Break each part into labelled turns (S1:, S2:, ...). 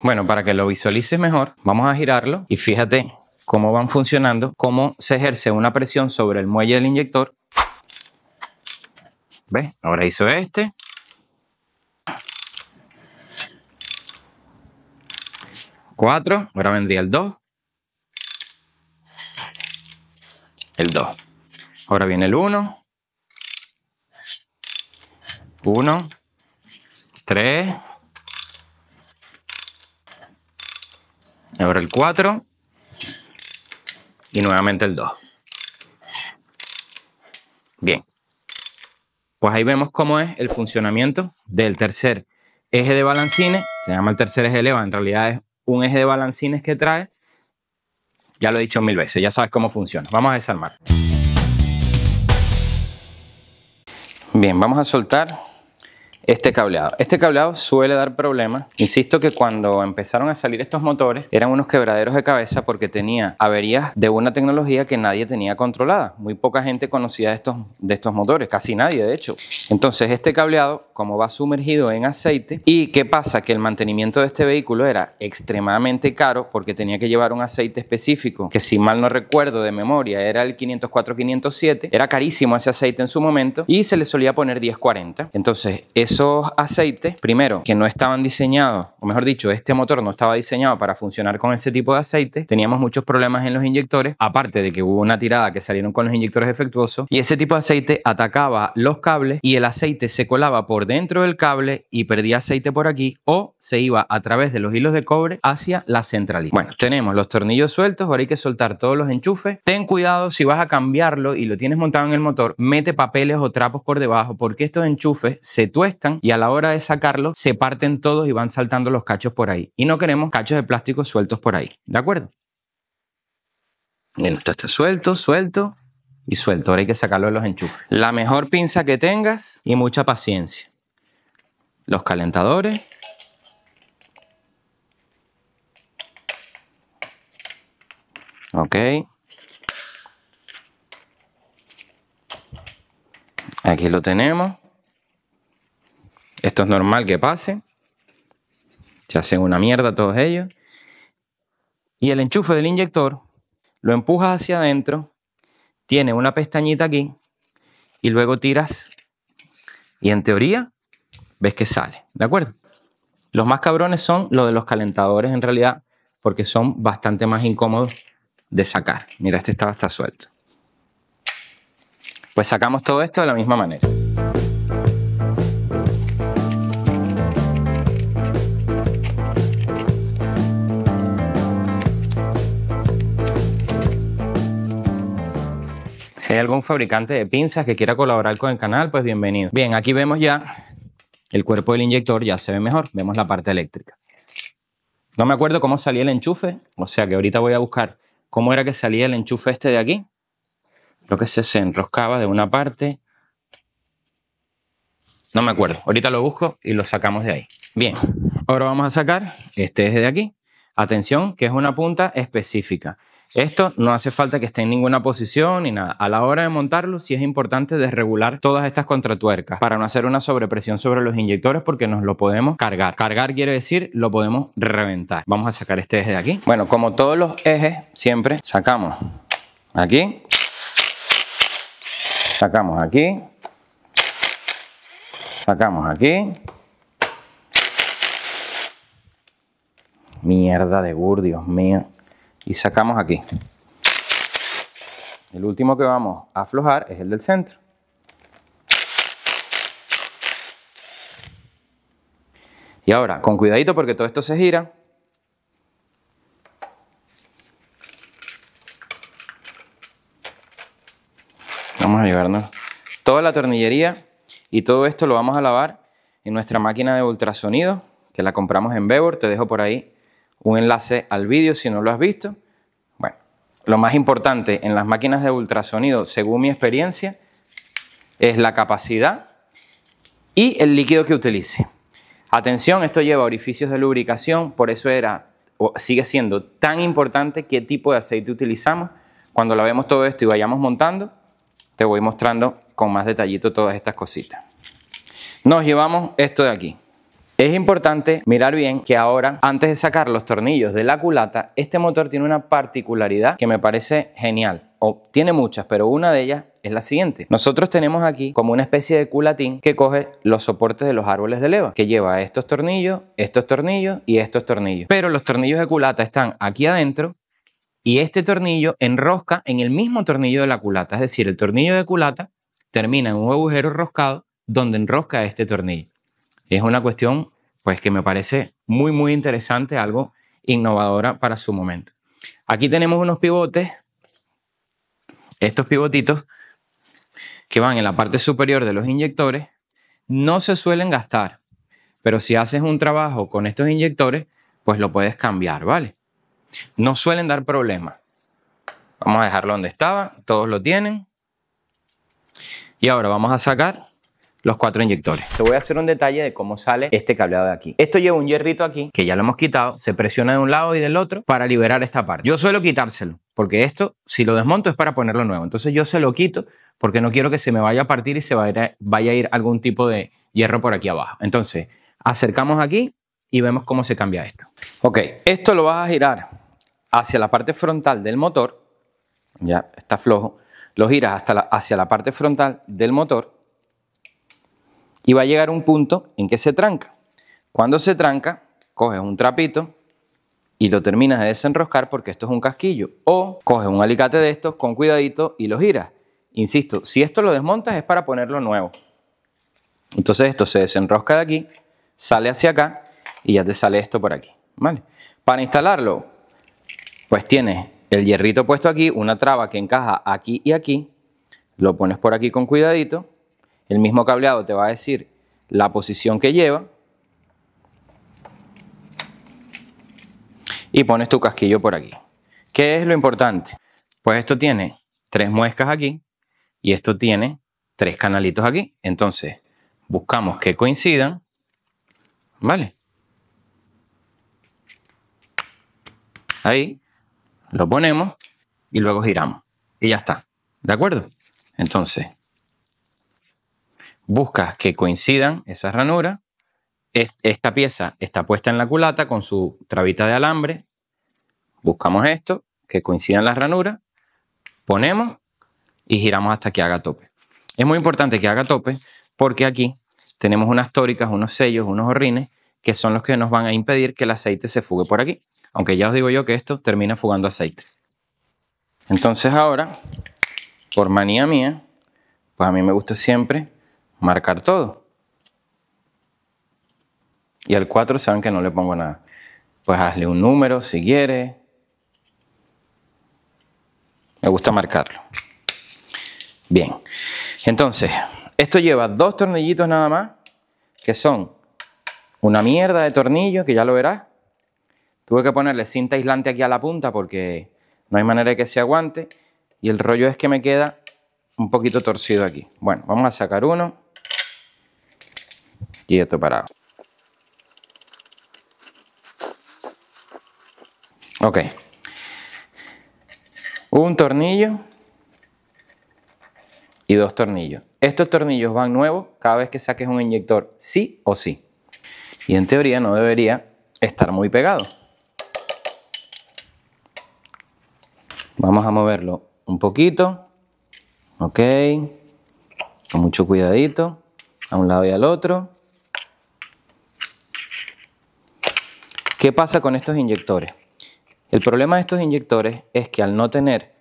S1: Bueno, para que lo visualices mejor, vamos a girarlo y fíjate cómo van funcionando, cómo se ejerce una presión sobre el muelle del inyector. ¿Ves? Ahora hizo este. Cuatro, ahora vendría el 2. El 2. Ahora viene el 1. 1. 3. Ahora el 4. Y nuevamente el 2. Bien. Pues ahí vemos cómo es el funcionamiento del tercer eje de balancines. Se llama el tercer eje de leva. En realidad es un eje de balancines que trae. Ya lo he dicho mil veces, ya sabes cómo funciona. Vamos a desarmar. Bien, vamos a soltar este cableado. Este cableado suele dar problemas. Insisto que cuando empezaron a salir estos motores eran unos quebraderos de cabeza porque tenía averías de una tecnología que nadie tenía controlada. Muy poca gente conocía de estos, de estos motores, casi nadie de hecho. Entonces este cableado, como va sumergido en aceite, ¿y qué pasa? Que el mantenimiento de este vehículo era extremadamente caro porque tenía que llevar un aceite específico, que si mal no recuerdo de memoria era el 504-507, era carísimo ese aceite en su momento y se le solía poner 1040. Entonces eso esos aceites, primero, que no estaban diseñados, o mejor dicho, este motor no estaba diseñado para funcionar con ese tipo de aceite, teníamos muchos problemas en los inyectores, aparte de que hubo una tirada que salieron con los inyectores defectuosos, y ese tipo de aceite atacaba los cables y el aceite se colaba por dentro del cable y perdía aceite por aquí, o se iba a través de los hilos de cobre hacia la centralita. Bueno, tenemos los tornillos sueltos, ahora hay que soltar todos los enchufes. Ten cuidado si vas a cambiarlo y lo tienes montado en el motor, mete papeles o trapos por debajo, porque estos enchufes se tuestan y a la hora de sacarlo, se parten todos y van saltando los cachos por ahí. Y no queremos cachos de plástico sueltos por ahí, ¿de acuerdo? Bueno, está, está suelto, suelto y suelto. Ahora hay que sacarlo de los enchufes. La mejor pinza que tengas y mucha paciencia. Los calentadores. Ok. Aquí lo tenemos. Esto es normal que pase. Se hacen una mierda todos ellos. Y el enchufe del inyector lo empujas hacia adentro, tiene una pestañita aquí y luego tiras y en teoría ves que sale, ¿de acuerdo? Los más cabrones son los de los calentadores en realidad porque son bastante más incómodos de sacar. Mira, este estaba hasta suelto. Pues sacamos todo esto de la misma manera. Si hay algún fabricante de pinzas que quiera colaborar con el canal, pues bienvenido. Bien, aquí vemos ya el cuerpo del inyector, ya se ve mejor, vemos la parte eléctrica. No me acuerdo cómo salía el enchufe, o sea que ahorita voy a buscar cómo era que salía el enchufe este de aquí. Creo que se, enroscaba de una parte. No me acuerdo, ahorita lo busco y lo sacamos de ahí. Bien, ahora vamos a sacar, este de aquí. Atención, que es una punta específica. Esto no hace falta que esté en ninguna posición ni nada. A la hora de montarlo sí es importante desregular todas estas contratuercas para no hacer una sobrepresión sobre los inyectores porque nos lo podemos cargar. Cargar quiere decir lo podemos reventar. Vamos a sacar este eje de aquí. Bueno, como todos los ejes, siempre sacamos aquí. Sacamos aquí. Sacamos aquí. Mierda de gur, Dios mío y sacamos aquí. El último que vamos a aflojar es el del centro. Y ahora, con cuidadito porque todo esto se gira. Vamos a llevarnos toda la tornillería y todo esto lo vamos a lavar en nuestra máquina de ultrasonido que la compramos en Bevor. Te dejo por ahí un enlace al vídeo si no lo has visto. Bueno, lo más importante en las máquinas de ultrasonido, según mi experiencia, es la capacidad y el líquido que utilice. Atención, esto lleva orificios de lubricación, por eso era o sigue siendo tan importante qué tipo de aceite utilizamos. Cuando lo vemos todo esto y vayamos montando, te voy mostrando con más detallito todas estas cositas. Nos llevamos esto de aquí. Es importante mirar bien que ahora, antes de sacar los tornillos de la culata, este motor tiene una particularidad que me parece genial. O tiene muchas, pero una de ellas es la siguiente. Nosotros tenemos aquí como una especie de culatín que coge los soportes de los árboles de leva, que lleva estos tornillos, estos tornillos y estos tornillos. Pero los tornillos de culata están aquí adentro y este tornillo enrosca en el mismo tornillo de la culata. Es decir, el tornillo de culata termina en un agujero roscado donde enrosca este tornillo. Es una cuestión pues que me parece muy muy interesante, algo innovadora para su momento. Aquí tenemos unos pivotes, estos pivotitos que van en la parte superior de los inyectores, no se suelen gastar, pero si haces un trabajo con estos inyectores, pues lo puedes cambiar, ¿vale? No suelen dar problemas. Vamos a dejarlo donde estaba, todos lo tienen. Y ahora vamos a sacar los cuatro inyectores. Te voy a hacer un detalle de cómo sale este cableado de aquí. Esto lleva un hierrito aquí, que ya lo hemos quitado, se presiona de un lado y del otro para liberar esta parte. Yo suelo quitárselo, porque esto, si lo desmonto, es para ponerlo nuevo. Entonces yo se lo quito porque no quiero que se me vaya a partir y se vaya, a ir algún tipo de hierro por aquí abajo. Entonces, acercamos aquí y vemos cómo se cambia esto. Ok, esto lo vas a girar hacia la parte frontal del motor, ya está flojo, lo giras hasta hacia la parte frontal del motor y va a llegar un punto en que se tranca. Cuando se tranca, coges un trapito y lo terminas de desenroscar porque esto es un casquillo. O coges un alicate de estos con cuidadito y lo giras. Insisto, si esto lo desmontas es para ponerlo nuevo. Entonces esto se desenrosca de aquí, sale hacia acá y ya te sale esto por aquí. ¿Vale? Para instalarlo, pues tienes el hierrito puesto aquí, una traba que encaja aquí y aquí. Lo pones por aquí con cuidadito el mismo cableado te va a decir la posición que lleva y pones tu casquillo por aquí. ¿Qué es lo importante? Pues esto tiene tres muescas aquí y esto tiene tres canalitos aquí. Entonces, buscamos que coincidan. ¿Vale? Ahí lo ponemos y luego giramos. Y ya está. ¿De acuerdo? Entonces, buscas que coincidan esas ranuras. Esta pieza está puesta en la culata con su trabita de alambre. Buscamos esto, que coincidan las ranuras, ponemos y giramos hasta que haga tope. Es muy importante que haga tope porque aquí tenemos unas tóricas, unos sellos, unos horrines que son los que nos van a impedir que el aceite se fugue por aquí. Aunque ya os digo yo que esto termina fugando aceite. Entonces ahora, por manía mía, pues a mí me gusta siempre marcar todo. Y al 4 saben que no le pongo nada. Pues hazle un número si quiere. Me gusta marcarlo. Bien. Entonces, esto lleva dos tornillitos nada más, que son una mierda de tornillo, que ya lo verás. Tuve que ponerle cinta aislante aquí a la punta porque no hay manera de que se aguante. Y el rollo es que me queda un poquito torcido aquí. Bueno, vamos a sacar uno quieto, parado. Ok. Un tornillo y dos tornillos. Estos tornillos van nuevos cada vez que saques un inyector, sí o sí. Y en teoría no debería estar muy pegado. Vamos a moverlo un poquito. Ok. Con mucho cuidadito. A un lado y al otro. ¿Qué pasa con estos inyectores? El problema de estos inyectores es que al no tener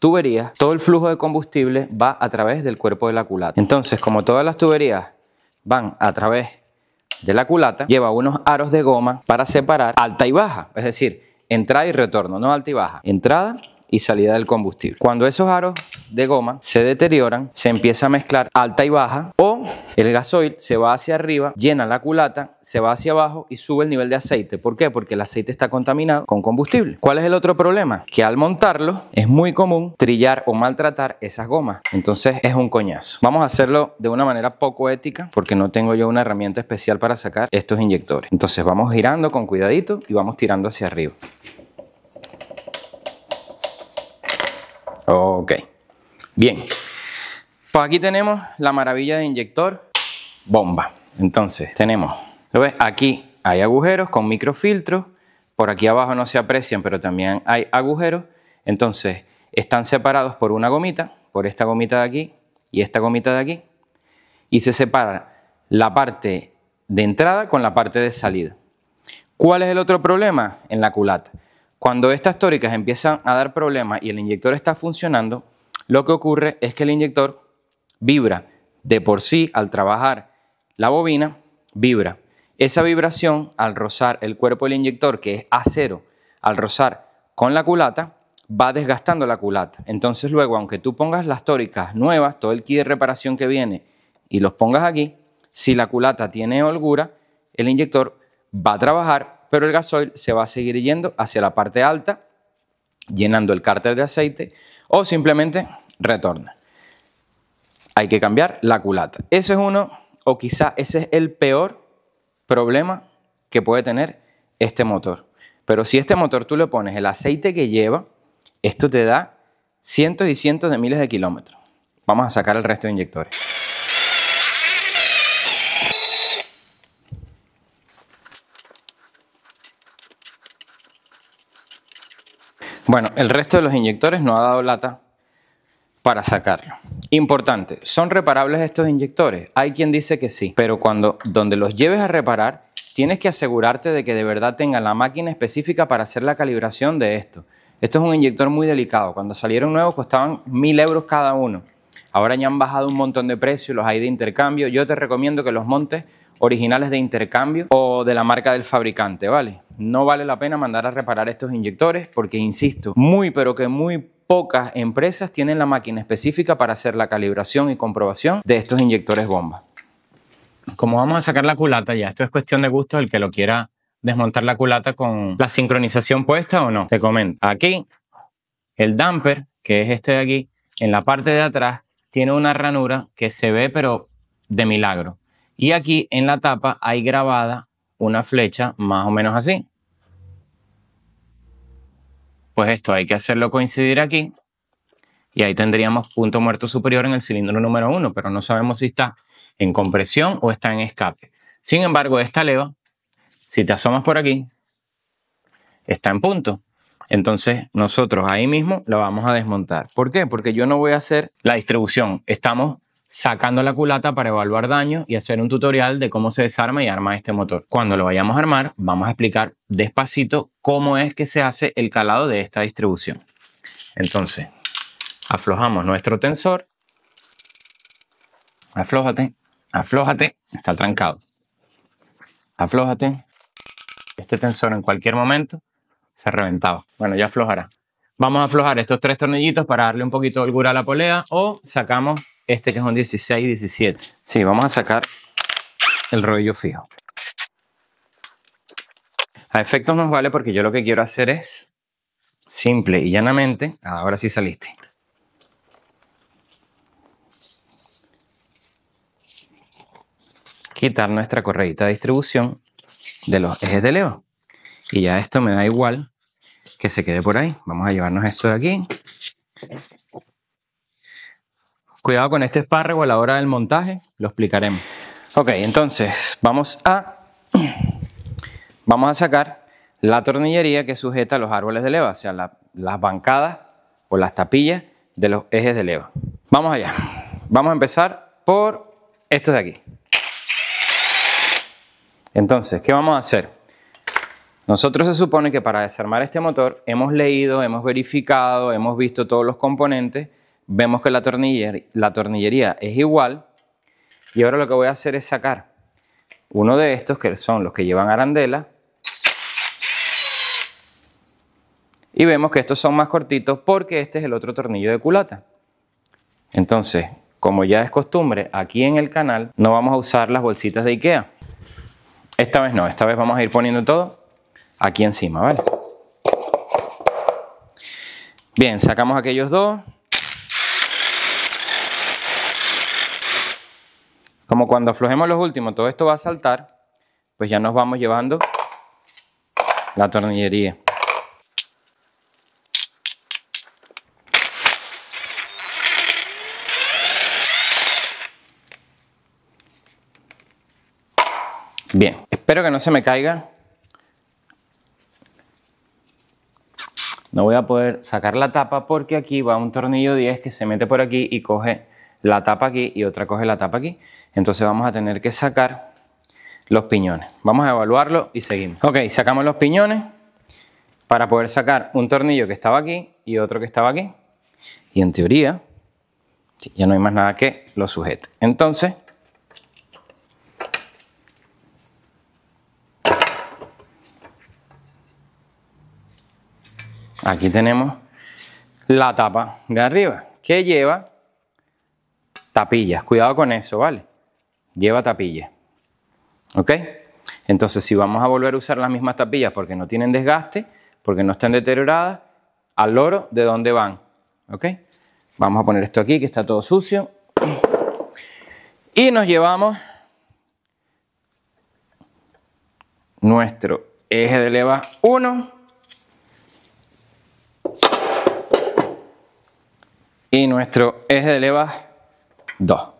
S1: tuberías, todo el flujo de combustible va a través del cuerpo de la culata. Entonces, como todas las tuberías van a través de la culata, lleva unos aros de goma para separar alta y baja, es decir, entrada y retorno, no alta y baja, entrada y salida del combustible. Cuando esos aros de goma se deterioran, se empieza a mezclar alta y baja o el gasoil se va hacia arriba, llena la culata, se va hacia abajo y sube el nivel de aceite. ¿Por qué? Porque el aceite está contaminado con combustible. ¿Cuál es el otro problema? Que al montarlo es muy común trillar o maltratar esas gomas. Entonces es un coñazo. Vamos a hacerlo de una manera poco ética porque no tengo yo una herramienta especial para sacar estos inyectores. Entonces vamos girando con cuidadito y vamos tirando hacia arriba. Ok, bien. Pues aquí tenemos la maravilla de inyector bomba. Entonces, tenemos, ¿lo ves? Aquí hay agujeros con microfiltros. Por aquí abajo no se aprecian, pero también hay agujeros. Entonces, están separados por una gomita, por esta gomita de aquí y esta gomita de aquí. Y se separa la parte de entrada con la parte de salida. ¿Cuál es el otro problema? En la culata. Cuando estas tóricas empiezan a dar problemas y el inyector está funcionando, lo que ocurre es que el inyector vibra de por sí al trabajar la bobina, vibra. Esa vibración al rozar el cuerpo del inyector, que es acero, al rozar con la culata, va desgastando la culata. Entonces luego, aunque tú pongas las tóricas nuevas, todo el kit de reparación que viene y los pongas aquí, si la culata tiene holgura, el inyector va a trabajar pero el gasoil se va a seguir yendo hacia la parte alta, llenando el cárter de aceite o simplemente retorna. Hay que cambiar la culata. Ese es uno, o quizá ese es el peor problema que puede tener este motor. Pero si este motor tú le pones el aceite que lleva, esto te da cientos y cientos de miles de kilómetros. Vamos a sacar el resto de inyectores. Bueno, el resto de los inyectores no ha dado lata para sacarlo. Importante, ¿son reparables estos inyectores? Hay quien dice que sí, pero cuando donde los lleves a reparar, tienes que asegurarte de que de verdad tengan la máquina específica para hacer la calibración de esto. Esto es un inyector muy delicado. Cuando salieron nuevos costaban mil euros cada uno. Ahora ya han bajado un montón de precios, los hay de intercambio. Yo te recomiendo que los montes originales de intercambio o de la marca del fabricante, ¿vale? No vale la pena mandar a reparar estos inyectores porque, insisto, muy pero que muy pocas empresas tienen la máquina específica para hacer la calibración y comprobación de estos inyectores bomba. Como vamos a sacar la culata ya, esto es cuestión de gusto el que lo quiera desmontar la culata con la sincronización puesta o no. Te comento, aquí el damper, que es este de aquí, en la parte de atrás tiene una ranura que se ve pero de milagro. Y aquí en la tapa hay grabada una flecha más o menos así. Pues esto hay que hacerlo coincidir aquí. Y ahí tendríamos punto muerto superior en el cilindro número 1, pero no sabemos si está en compresión o está en escape. Sin embargo, esta leva, si te asomas por aquí, está en punto. Entonces nosotros ahí mismo la vamos a desmontar. ¿Por qué? Porque yo no voy a hacer la distribución. Estamos sacando la culata para evaluar daño y hacer un tutorial de cómo se desarma y arma este motor. Cuando lo vayamos a armar, vamos a explicar despacito cómo es que se hace el calado de esta distribución. Entonces, aflojamos nuestro tensor. Aflójate, aflójate, está trancado. Aflójate. Este tensor en cualquier momento se reventaba. Bueno, ya aflojará. Vamos a aflojar estos tres tornillitos para darle un poquito de holgura a la polea o sacamos este que es un 16 y 17. Sí, vamos a sacar el rollo fijo. A efectos nos vale porque yo lo que quiero hacer es simple y llanamente. Ah, ahora sí saliste. Quitar nuestra correita de distribución de los ejes de leo Y ya esto me da igual que se quede por ahí. Vamos a llevarnos esto de aquí Cuidado con este espárrago a la hora del montaje, lo explicaremos. Ok, entonces vamos a, vamos a sacar la tornillería que sujeta los árboles de leva, o sea, las bancadas o las tapillas de los ejes de leva. Vamos allá. Vamos a empezar por esto de aquí. Entonces, ¿qué vamos a hacer? Nosotros se supone que para desarmar este motor hemos leído, hemos verificado, hemos visto todos los componentes Vemos que la, la tornillería es igual. Y ahora lo que voy a hacer es sacar uno de estos, que son los que llevan arandela. Y vemos que estos son más cortitos porque este es el otro tornillo de culata. Entonces, como ya es costumbre, aquí en el canal no vamos a usar las bolsitas de Ikea. Esta vez no, esta vez vamos a ir poniendo todo aquí encima, ¿vale? Bien, sacamos aquellos dos, Como cuando aflojemos los últimos, todo esto va a saltar, pues ya nos vamos llevando la tornillería. Bien, espero que no se me caiga. No voy a poder sacar la tapa porque aquí va un tornillo 10 que se mete por aquí y coge la tapa aquí y otra coge la tapa aquí. Entonces vamos a tener que sacar los piñones. Vamos a evaluarlo y seguimos. Ok, sacamos los piñones para poder sacar un tornillo que estaba aquí y otro que estaba aquí. Y en teoría, ya no hay más nada que lo sujete. Entonces, aquí tenemos la tapa de arriba que lleva tapillas. Cuidado con eso, ¿vale? Lleva tapillas. ¿Ok? Entonces, si vamos a volver a usar las mismas tapillas porque no tienen desgaste, porque no están deterioradas, al loro ¿de dónde van? ¿Ok? Vamos a poner esto aquí, que está todo sucio. Y nos llevamos nuestro eje de leva 1 y nuestro eje de leva 2.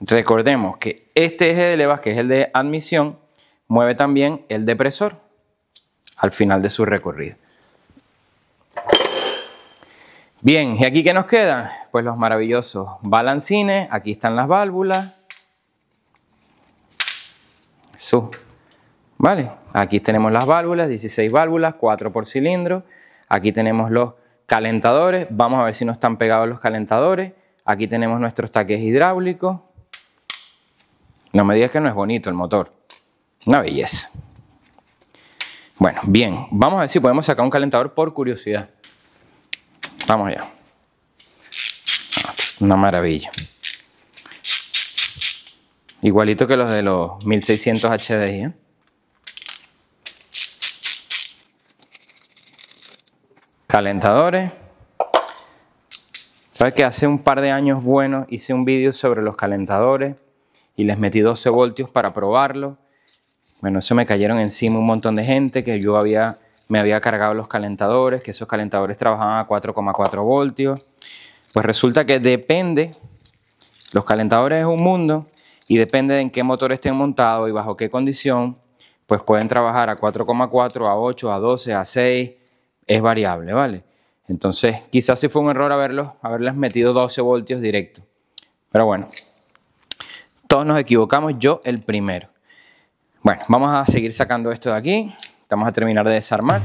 S1: Recordemos que este eje de levas, que es el de admisión, mueve también el depresor al final de su recorrido. Bien, ¿y aquí qué nos quedan? Pues los maravillosos balancines, aquí están las válvulas. Su. Vale, aquí tenemos las válvulas, 16 válvulas, 4 por cilindro. Aquí tenemos los calentadores, vamos a ver si no están pegados los calentadores. Aquí tenemos nuestros taques hidráulicos. No me digas que no es bonito el motor. Una belleza. Bueno, bien. Vamos a ver si podemos sacar un calentador por curiosidad. Vamos allá. Ah, una maravilla. Igualito que los de los 1600 HDI. ¿eh? Calentadores. ¿Sabes que hace un par de años bueno, hice un vídeo sobre los calentadores y les metí 12 voltios para probarlo? Bueno, eso me cayeron encima un montón de gente que yo había, me había cargado los calentadores, que esos calentadores trabajaban a 4,4 voltios. Pues resulta que depende, los calentadores es un mundo y depende de en qué motor estén montados y bajo qué condición, pues pueden trabajar a 4,4, a 8, a 12, a 6, es variable, ¿vale? Entonces, quizás sí fue un error haberles metido 12 voltios directo. Pero bueno, todos nos equivocamos, yo el primero. Bueno, vamos a seguir sacando esto de aquí. Vamos a terminar de desarmar.